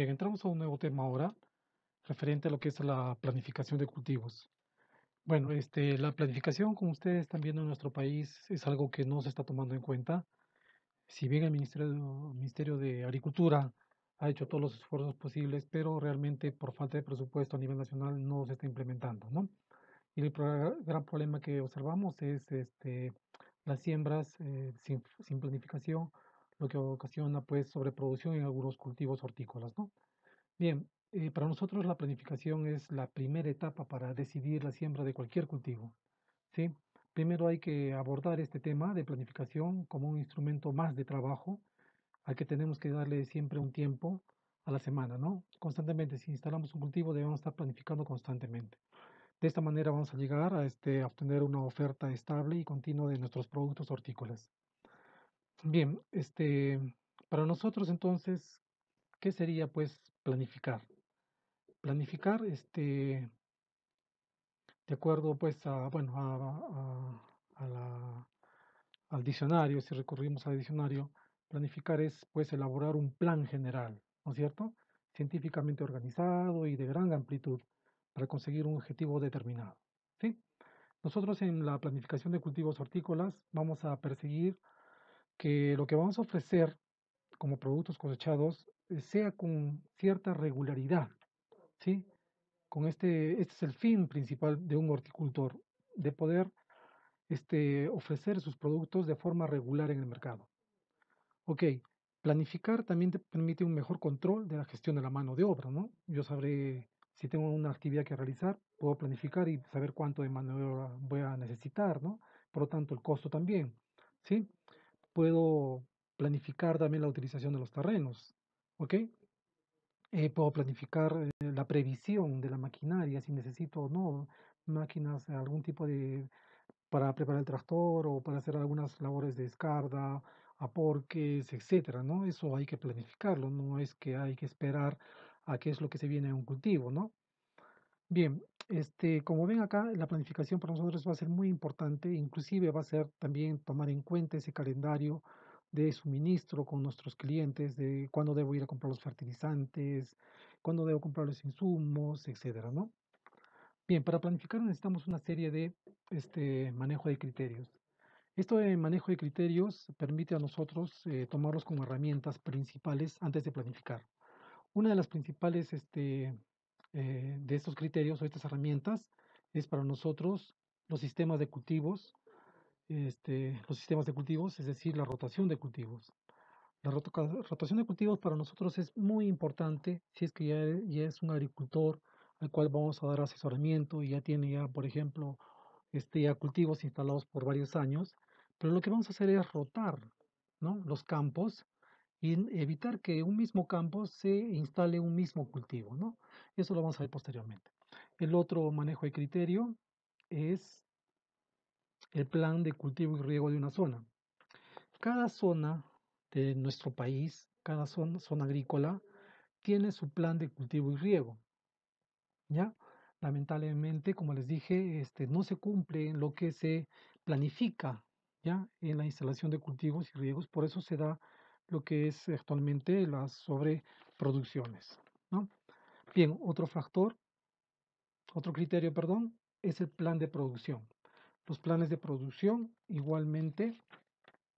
Bien, entramos a un nuevo tema ahora, referente a lo que es la planificación de cultivos. Bueno, este, la planificación, como ustedes están viendo en nuestro país, es algo que no se está tomando en cuenta. Si bien el Ministerio, Ministerio de Agricultura ha hecho todos los esfuerzos posibles, pero realmente por falta de presupuesto a nivel nacional no se está implementando, ¿no? Y el gran problema que observamos es este, las siembras eh, sin planificación, lo que ocasiona pues sobreproducción en algunos cultivos hortícolas. ¿no? Bien, eh, para nosotros la planificación es la primera etapa para decidir la siembra de cualquier cultivo. ¿sí? Primero hay que abordar este tema de planificación como un instrumento más de trabajo al que tenemos que darle siempre un tiempo a la semana, ¿no? Constantemente, si instalamos un cultivo debemos estar planificando constantemente. De esta manera vamos a llegar a, este, a obtener una oferta estable y continua de nuestros productos hortícolas. Bien, este, para nosotros entonces, ¿qué sería pues planificar? Planificar, este, de acuerdo pues a, bueno, a, al diccionario, si recurrimos al diccionario, planificar es pues elaborar un plan general, ¿no es cierto? Científicamente organizado y de gran amplitud para conseguir un objetivo determinado, ¿sí? Nosotros en la planificación de cultivos hortícolas vamos a perseguir que lo que vamos a ofrecer como productos cosechados eh, sea con cierta regularidad, ¿sí? Con este, este es el fin principal de un horticultor, de poder este, ofrecer sus productos de forma regular en el mercado. Ok, planificar también te permite un mejor control de la gestión de la mano de obra, ¿no? Yo sabré si tengo una actividad que realizar, puedo planificar y saber cuánto de mano de obra voy a necesitar, ¿no? Por lo tanto, el costo también, ¿sí? puedo planificar también la utilización de los terrenos, ¿ok? Eh, puedo planificar eh, la previsión de la maquinaria, si necesito o no máquinas, algún tipo de, para preparar el tractor o para hacer algunas labores de escarda, aporques, etcétera, ¿no? Eso hay que planificarlo, no es que hay que esperar a qué es lo que se viene a un cultivo, ¿no? Bien, este, como ven acá, la planificación para nosotros va a ser muy importante, inclusive va a ser también tomar en cuenta ese calendario de suministro con nuestros clientes, de cuándo debo ir a comprar los fertilizantes, cuándo debo comprar los insumos, etcétera, ¿no? Bien, para planificar necesitamos una serie de este, manejo de criterios. Esto de manejo de criterios permite a nosotros eh, tomarlos como herramientas principales antes de planificar. Una de las principales este, eh, de estos criterios o estas herramientas es para nosotros los sistemas de cultivos, este, los sistemas de cultivos, es decir, la rotación de cultivos. La rotación de cultivos para nosotros es muy importante si es que ya, ya es un agricultor al cual vamos a dar asesoramiento y ya tiene ya, por ejemplo, este, ya cultivos instalados por varios años, pero lo que vamos a hacer es rotar ¿no? los campos y evitar que un mismo campo se instale un mismo cultivo, ¿no? Eso lo vamos a ver posteriormente. El otro manejo de criterio es el plan de cultivo y riego de una zona. Cada zona de nuestro país, cada zona, agrícola, tiene su plan de cultivo y riego. ¿Ya? Lamentablemente, como les dije, este, no se cumple lo que se planifica ¿ya? en la instalación de cultivos y riegos, por eso se da lo que es actualmente las sobreproducciones. ¿no? Bien, otro factor, otro criterio, perdón, es el plan de producción. Los planes de producción igualmente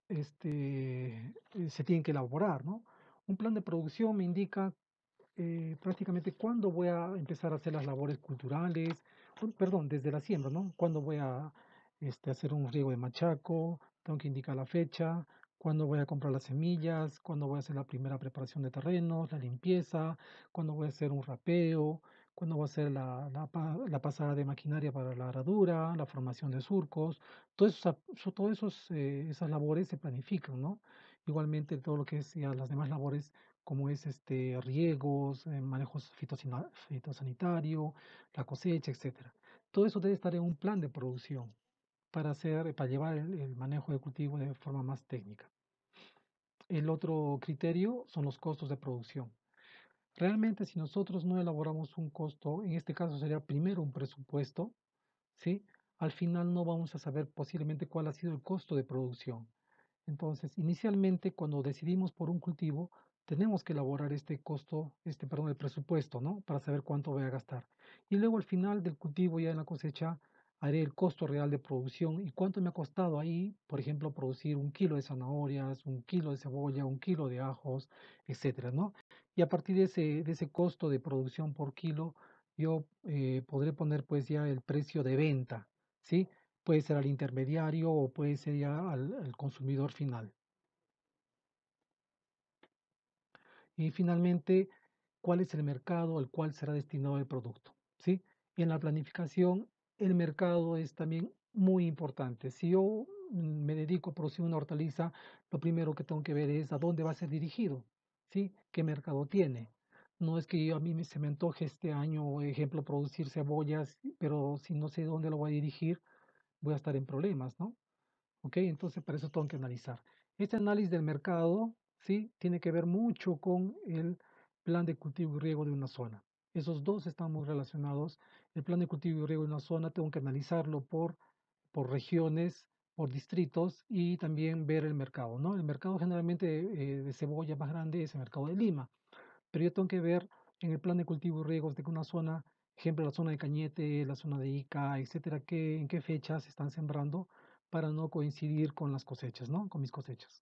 este, eh, se tienen que elaborar. ¿no? Un plan de producción me indica eh, prácticamente cuándo voy a empezar a hacer las labores culturales, perdón, desde la siembra, ¿no? Cuándo voy a este, hacer un riego de machaco, tengo que indicar la fecha, cuándo voy a comprar las semillas, cuándo voy a hacer la primera preparación de terrenos, la limpieza, cuándo voy a hacer un rapeo, cuándo voy a hacer la, la, pasada de maquinaria para la aradura, la formación de surcos, todas todo esos, eh, esas labores se planifican, ¿no? Igualmente todo lo que es las demás labores como es este riegos, eh, manejos fitosanitario, la cosecha, etcétera. Todo eso debe estar en un plan de producción para hacer, para llevar el manejo de cultivo de forma más técnica. El otro criterio son los costos de producción. Realmente si nosotros no elaboramos un costo, en este caso sería primero un presupuesto, ¿sí? al final no vamos a saber posiblemente cuál ha sido el costo de producción. Entonces, inicialmente cuando decidimos por un cultivo, tenemos que elaborar este costo, este, perdón, el presupuesto, ¿no? Para saber cuánto voy a gastar. Y luego al final del cultivo, ya en la cosecha, haré el costo real de producción y cuánto me ha costado ahí, por ejemplo, producir un kilo de zanahorias, un kilo de cebolla, un kilo de ajos, etcétera, ¿no? Y a partir de ese, de ese costo de producción por kilo, yo eh, podré poner pues ya el precio de venta, ¿sí? Puede ser al intermediario o puede ser ya al, consumidor final. Y finalmente, ¿cuál es el mercado al cual será destinado el producto? ¿Sí? En la planificación el mercado es también muy importante. Si yo me dedico a producir una hortaliza, lo primero que tengo que ver es a dónde va a ser dirigido, ¿sí? ¿Qué mercado tiene? No es que yo, a mí se me antoje este año, por ejemplo, producir cebollas, pero si no sé dónde lo voy a dirigir, voy a estar en problemas, ¿no? ¿Ok? Entonces, para eso tengo que analizar. Este análisis del mercado, ¿sí? Tiene que ver mucho con el plan de cultivo y riego de una zona. Esos dos están muy relacionados. El plan de cultivo y riego en una zona tengo que analizarlo por, por regiones, por distritos y también ver el mercado. ¿no? El mercado generalmente eh, de cebolla más grande es el mercado de Lima, pero yo tengo que ver en el plan de cultivo y riego de una zona, ejemplo la zona de Cañete, la zona de Ica, etcétera, que, en qué fechas están sembrando para no coincidir con las cosechas, ¿no? con mis cosechas.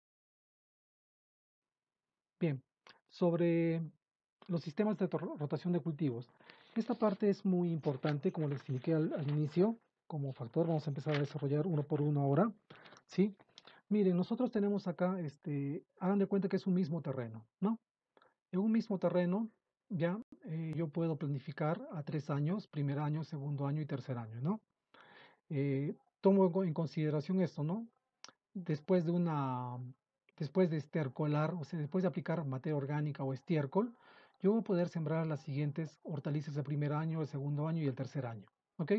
Bien, sobre los sistemas de rotación de cultivos. Esta parte es muy importante, como les indiqué al, inicio, como factor vamos a empezar a desarrollar uno por uno ahora, ¿sí? Miren, nosotros tenemos acá, este, hagan de cuenta que es un mismo terreno, ¿no? En un mismo terreno ya eh, yo puedo planificar a tres años, primer año, segundo año y tercer año, ¿no? Eh, tomo en consideración esto, ¿no? Después de una, después de estercolar, o sea, después de aplicar materia orgánica o estiércol, yo voy a poder sembrar las siguientes hortalizas el primer año, el segundo año y el tercer año. ¿Ok?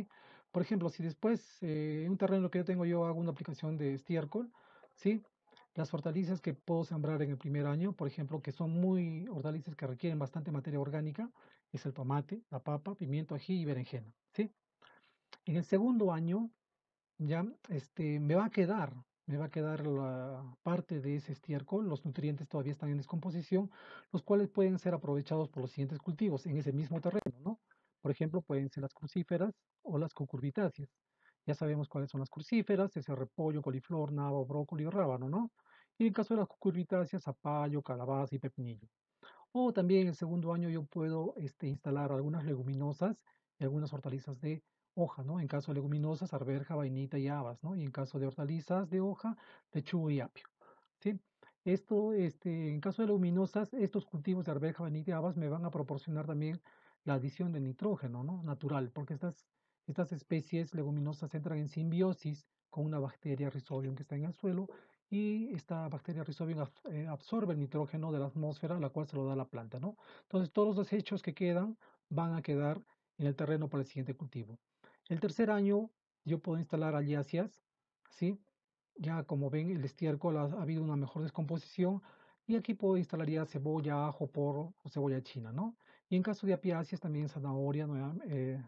Por ejemplo, si después eh, en un terreno que yo tengo yo hago una aplicación de estiércol, ¿sí? Las hortalizas que puedo sembrar en el primer año, por ejemplo, que son muy hortalizas que requieren bastante materia orgánica, es el tomate, la papa, pimiento, ají y berenjena, ¿sí? En el segundo año, ya, este, me va a quedar me va a quedar la parte de ese estiércol, los nutrientes todavía están en descomposición, los cuales pueden ser aprovechados por los siguientes cultivos en ese mismo terreno, ¿no? Por ejemplo, pueden ser las crucíferas o las cucurbitáceas. Ya sabemos cuáles son las crucíferas, ese repollo, coliflor, nabo, brócoli o rábano, ¿no? Y en caso de las cucurbitáceas, zapallo, calabaza y pepinillo. O también en el segundo año yo puedo este, instalar algunas leguminosas y algunas hortalizas de hoja, ¿no? En caso de leguminosas, arberja, vainita y habas, ¿no? Y en caso de hortalizas de hoja, lechuga y apio, ¿sí? Esto, este, en caso de leguminosas, estos cultivos de arberja, vainita y habas me van a proporcionar también la adición de nitrógeno, ¿no? Natural, porque estas, especies leguminosas entran en simbiosis con una bacteria rhizobium que está en el suelo y esta bacteria rhizobium eh, absorbe el nitrógeno de la atmósfera, la cual se lo da la planta, ¿no? Entonces, todos los desechos que quedan van a quedar en el terreno para el siguiente cultivo. El tercer año yo puedo instalar aliasias, ¿sí? Ya como ven, el estiércol ha, habido una mejor descomposición y aquí puedo instalar ya cebolla, ajo, porro o cebolla china, ¿no? Y en caso de apiáceas también zanahoria, eh,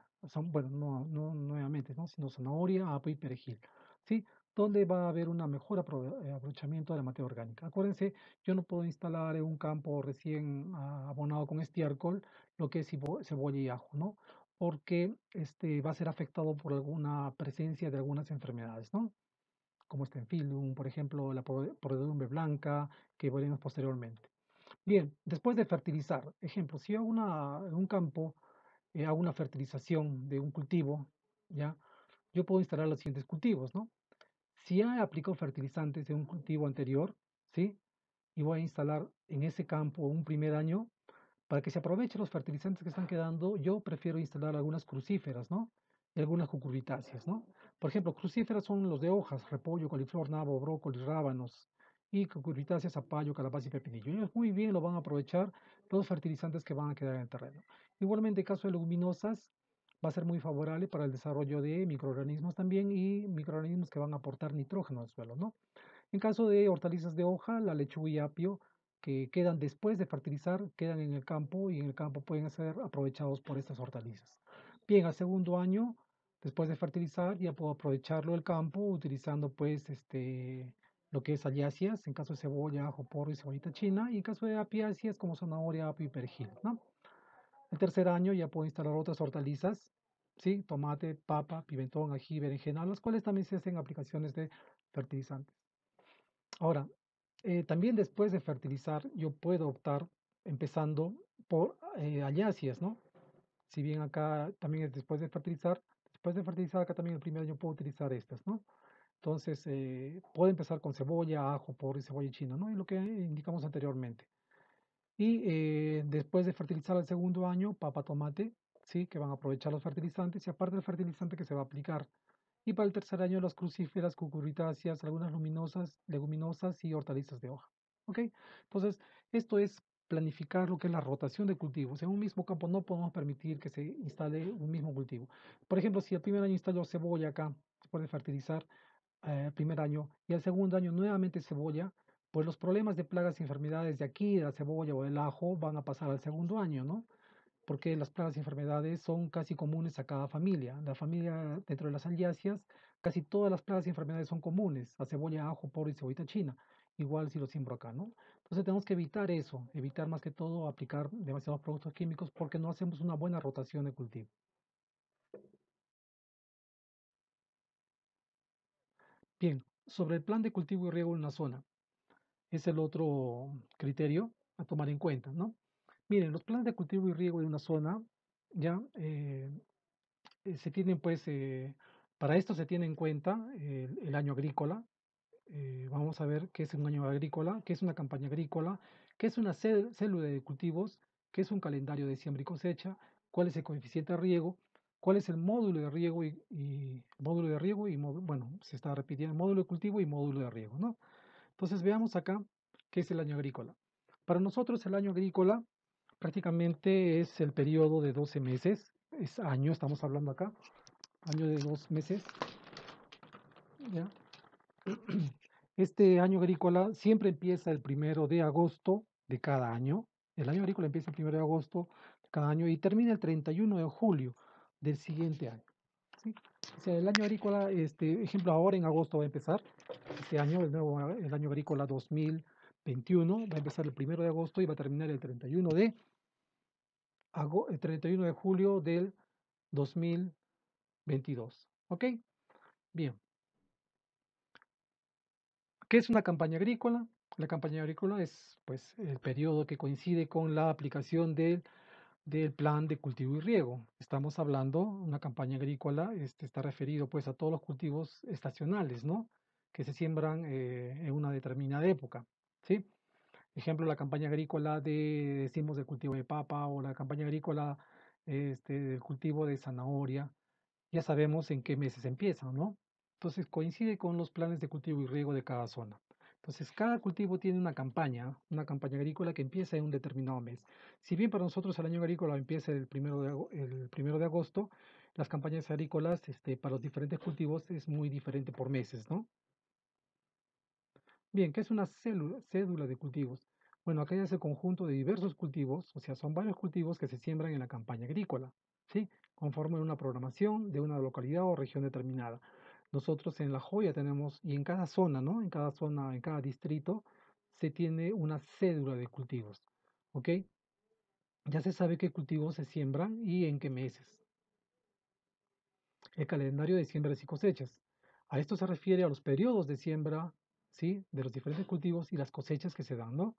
bueno, no, no, nuevamente, ¿no? Sino zanahoria, apio y perejil, ¿sí? Donde va a haber un mejor eh, aprovechamiento de la materia orgánica. Acuérdense, yo no puedo instalar en un campo recién ah, abonado con estiércol lo que es cebolla y ajo, ¿no? porque este, va a ser afectado por alguna presencia de algunas enfermedades, ¿no? Como este enfilum, por ejemplo, la podredumbre blanca, que veremos posteriormente. Bien, después de fertilizar, ejemplo, si hago en un campo, eh, hago una fertilización de un cultivo, ¿ya? Yo puedo instalar los siguientes cultivos, ¿no? Si ya aplico fertilizantes en un cultivo anterior, ¿sí? Y voy a instalar en ese campo un primer año para que se aprovechen los fertilizantes que están quedando, yo prefiero instalar algunas crucíferas, ¿no? Y algunas cucurbitáceas, ¿no? Por ejemplo, crucíferas son los de hojas, repollo, coliflor, nabo, brócoli, rábanos, y cucurbitáceas, zapallo, calabaza y pepinillo. Ellos muy bien lo van a aprovechar los fertilizantes que van a quedar en el terreno. Igualmente, en caso de leguminosas, va a ser muy favorable para el desarrollo de microorganismos también y microorganismos que van a aportar nitrógeno al suelo, ¿no? En caso de hortalizas de hoja, la lechuga y apio que quedan después de fertilizar, quedan en el campo y en el campo pueden ser aprovechados por estas hortalizas. Bien, al segundo año, después de fertilizar, ya puedo aprovecharlo el campo utilizando pues este lo que es aliáceas, en caso de cebolla, ajo, porro y cebollita china, y en caso de apiáceas como zanahoria, apio y perejil, ¿no? El tercer año ya puedo instalar otras hortalizas, ¿sí? Tomate, papa, pimentón, ají, berenjena, las cuales también se hacen aplicaciones de fertilizantes. Ahora, eh, también después de fertilizar, yo puedo optar empezando por eh, ¿no? Si bien acá también es después de fertilizar, después de fertilizar acá también el primer año puedo utilizar estas, ¿no? Entonces, eh, puedo empezar con cebolla, ajo, por cebolla china, ¿no? Es lo que indicamos anteriormente. Y eh, después de fertilizar el segundo año, papa, tomate, ¿sí? Que van a aprovechar los fertilizantes y aparte del fertilizante que se va a aplicar, y para el tercer año las crucíferas, cucurbitáceas, algunas luminosas, leguminosas y hortalizas de hoja. ¿Ok? Entonces, esto es planificar lo que es la rotación de cultivos. En un mismo campo no podemos permitir que se instale un mismo cultivo. Por ejemplo, si el primer año instaló cebolla acá, se puede fertilizar el eh, primer año y el segundo año nuevamente cebolla, pues los problemas de plagas y enfermedades de aquí, de la cebolla o del ajo, van a pasar al segundo año, ¿no? porque las plagas y enfermedades son casi comunes a cada familia. La familia dentro de las aliáceas, casi todas las plagas y enfermedades son comunes, a cebolla, ajo, poro y cebollita china, igual si lo siembro acá, ¿no? Entonces tenemos que evitar eso, evitar más que todo aplicar demasiados productos químicos porque no hacemos una buena rotación de cultivo. Bien, sobre el plan de cultivo y riego en una zona, es el otro criterio a tomar en cuenta, ¿no? Miren, los planes de cultivo y riego de una zona, ya, eh, eh, se tienen pues, eh, para esto se tiene en cuenta el, año agrícola. vamos a ver qué es un año agrícola, qué es una campaña agrícola, qué es una célula de cultivos, qué es un calendario de siembra y cosecha, cuál es el coeficiente de riego, cuál es el módulo de riego y, módulo de riego y bueno, se está repitiendo módulo de cultivo y módulo de riego, ¿no? Entonces veamos acá qué es el año agrícola. Para nosotros el año agrícola prácticamente es el periodo de 12 meses, es año, estamos hablando acá, año de dos meses. Este año agrícola siempre empieza el primero de agosto de cada año. El año agrícola empieza el primero de agosto de cada año y termina el 31 de julio del siguiente año. O sea, el año agrícola, este ejemplo, ahora en agosto va a empezar este año, el, nuevo, el año agrícola 2021, va a empezar el primero de agosto y va a terminar el 31 de 31 de julio del 2022. ¿Ok? Bien. ¿Qué es una campaña agrícola? La campaña agrícola es pues, el periodo que coincide con la aplicación del, plan de cultivo y riego. Estamos hablando, una campaña agrícola este, está referido pues, a todos los cultivos estacionales, ¿no? Que se siembran eh, en una determinada época, ¿sí? Ejemplo, la campaña agrícola de, decimos, de cultivo de papa o la campaña agrícola este, del cultivo de zanahoria. Ya sabemos en qué meses empiezan, ¿no? Entonces coincide con los planes de cultivo y riego de cada zona. Entonces, cada cultivo tiene una campaña, una campaña agrícola que empieza en un determinado mes. Si bien para nosotros el año agrícola empieza el primero de, el primero de agosto, las campañas agrícolas este, para los diferentes cultivos es muy diferente por meses, ¿no? Bien, ¿qué es una cédula de cultivos? Bueno, aquella es el conjunto de diversos cultivos, o sea, son varios cultivos que se siembran en la campaña agrícola, ¿sí? Conforme una programación de una localidad o región determinada. Nosotros en La Joya tenemos, y en cada zona, ¿no? En cada zona, en cada distrito, se tiene una cédula de cultivos, ¿ok? Ya se sabe qué cultivos se siembran y en qué meses. El calendario de siembras y cosechas. A esto se refiere a los periodos de siembra ¿sí? De los diferentes cultivos y las cosechas que se dan, ¿no?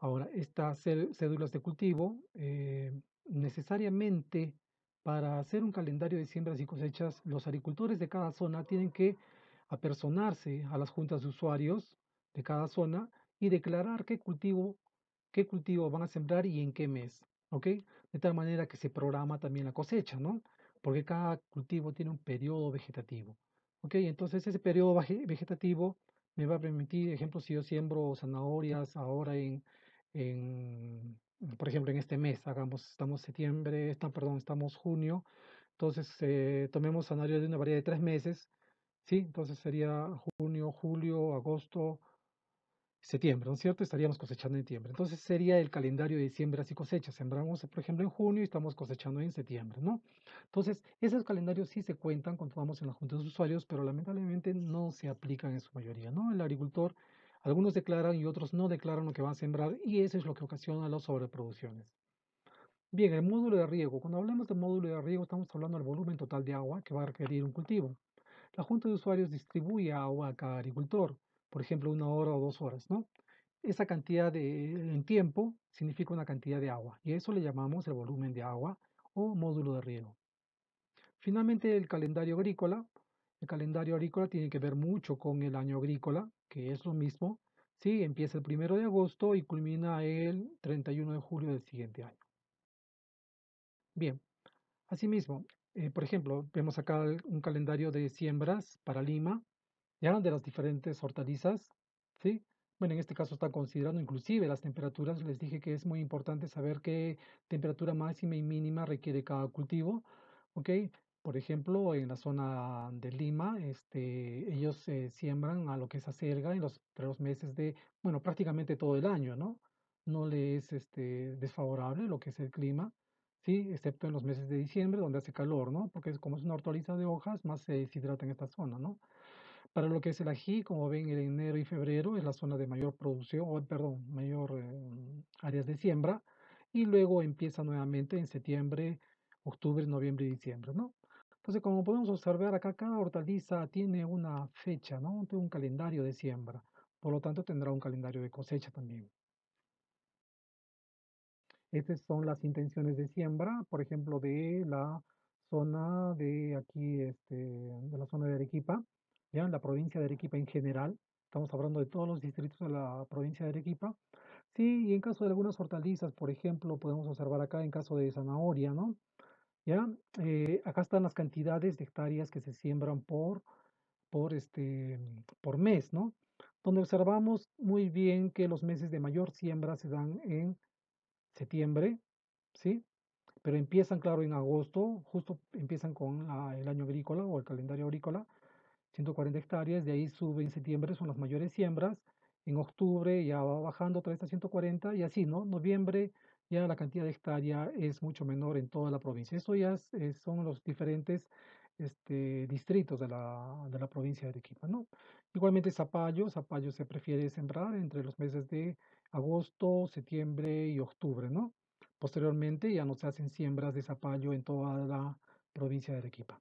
Ahora, estas cédulas de cultivo, eh, necesariamente para hacer un calendario de siembras y cosechas, los agricultores de cada zona tienen que apersonarse a las juntas de usuarios de cada zona y declarar qué cultivo, qué cultivo van a sembrar y en qué mes, ¿ok? De tal manera que se programa también la cosecha, ¿no? Porque cada cultivo tiene un periodo vegetativo, ¿ok? Entonces ese periodo vegetativo me va a permitir, ejemplo, si yo siembro zanahorias ahora en, en por ejemplo, en este mes, hagamos, estamos septiembre, está, perdón, estamos junio, entonces eh, tomemos zanahorias de una variedad de tres meses, ¿sí? Entonces sería junio, julio, agosto, septiembre, ¿no es cierto? Estaríamos cosechando en septiembre. Entonces sería el calendario de diciembre así cosechas. Sembramos, por ejemplo, en junio y estamos cosechando en septiembre, ¿no? Entonces, esos calendarios sí se cuentan cuando vamos en la Junta de Usuarios, pero lamentablemente no se aplican en su mayoría, ¿no? El agricultor, algunos declaran y otros no declaran lo que van a sembrar y eso es lo que ocasiona las sobreproducciones. Bien, el módulo de riego. Cuando hablamos de módulo de riego estamos hablando del volumen total de agua que va a requerir un cultivo. La Junta de Usuarios distribuye agua a cada agricultor por ejemplo, una hora o dos horas, ¿no? Esa cantidad de, en tiempo significa una cantidad de agua y eso le llamamos el volumen de agua o módulo de riego. Finalmente, el calendario agrícola. El calendario agrícola tiene que ver mucho con el año agrícola, que es lo mismo. Sí, empieza el primero de agosto y culmina el 31 de julio del siguiente año. Bien, asimismo, eh, por ejemplo, vemos acá un calendario de siembras para Lima, ya hablan de las diferentes hortalizas, ¿sí? Bueno, en este caso están considerando inclusive las temperaturas. Les dije que es muy importante saber qué temperatura máxima y mínima requiere cada cultivo, ¿ok? Por ejemplo, en la zona de Lima, este, ellos siembran a lo que es acelga en los meses de, bueno, prácticamente todo el año, ¿no? No les es este, desfavorable lo que es el clima, ¿sí? Excepto en los meses de diciembre, donde hace calor, ¿no? Porque como es una hortaliza de hojas, más se deshidrata en esta zona, ¿no? Para lo que es el ají, como ven, en enero y febrero es la zona de mayor producción, o, perdón, mayor em, áreas de siembra, y luego empieza nuevamente en septiembre, octubre, noviembre y diciembre, ¿no? Entonces, como podemos observar acá, cada hortaliza tiene una fecha, ¿no? Tiene un calendario de siembra, por lo tanto tendrá un calendario de cosecha también. Estas son las intenciones de siembra, por ejemplo, de la zona de aquí, este, de la zona de Arequipa, en la provincia de Arequipa en general, estamos hablando de todos los distritos de la provincia de Arequipa. Sí, y en caso de algunas hortalizas, por ejemplo, podemos observar acá en caso de zanahoria, ¿no? Ya, eh, acá están las cantidades de hectáreas que se siembran por, por, este, por mes, ¿no? Donde observamos muy bien que los meses de mayor siembra se dan en septiembre, ¿sí? Pero empiezan, claro, en agosto, justo empiezan con ah, el año agrícola o el calendario agrícola, 140 hectáreas, de ahí sube en septiembre, son las mayores siembras, en octubre ya va bajando otra vez a 140 y así, ¿no? Noviembre ya la cantidad de hectárea es mucho menor en toda la provincia. Eso ya eh, son los diferentes este, distritos de la, de la, provincia de Arequipa, ¿no? Igualmente zapallo, zapallo se prefiere sembrar entre los meses de agosto, septiembre y octubre, ¿no? Posteriormente ya no se hacen siembras de zapallo en toda la provincia de Arequipa.